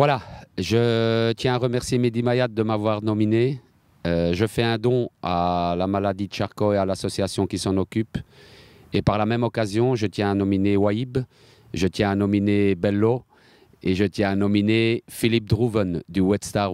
Voilà, je tiens à remercier Mehdi Mayad de m'avoir nominé. Euh, je fais un don à la maladie de Charcot et à l'association qui s'en occupe. Et par la même occasion, je tiens à nominer Wahib, je tiens à nominer Bello et je tiens à nominer Philippe Drouven du Wet Star